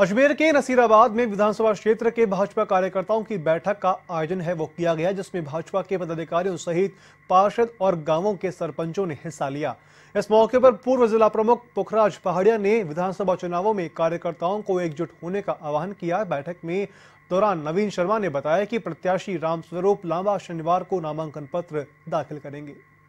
अजमेर के नसीराबाद में विधानसभा क्षेत्र के भाजपा कार्यकर्ताओं की बैठक का आयोजन है वो किया गया जिसमें भाजपा के पदाधिकारियों सहित पार्षद और गांवों के सरपंचों ने हिस्सा लिया इस मौके पर पूर्व जिला प्रमुख पुखराज पहाड़िया ने विधानसभा चुनावों में कार्यकर्ताओं को एकजुट होने का आह्वान किया बैठक में दौरान नवीन शर्मा ने बताया कि प्रत्याशी रामस्वरूप लांबा शनिवार को नामांकन पत्र दाखिल करेंगे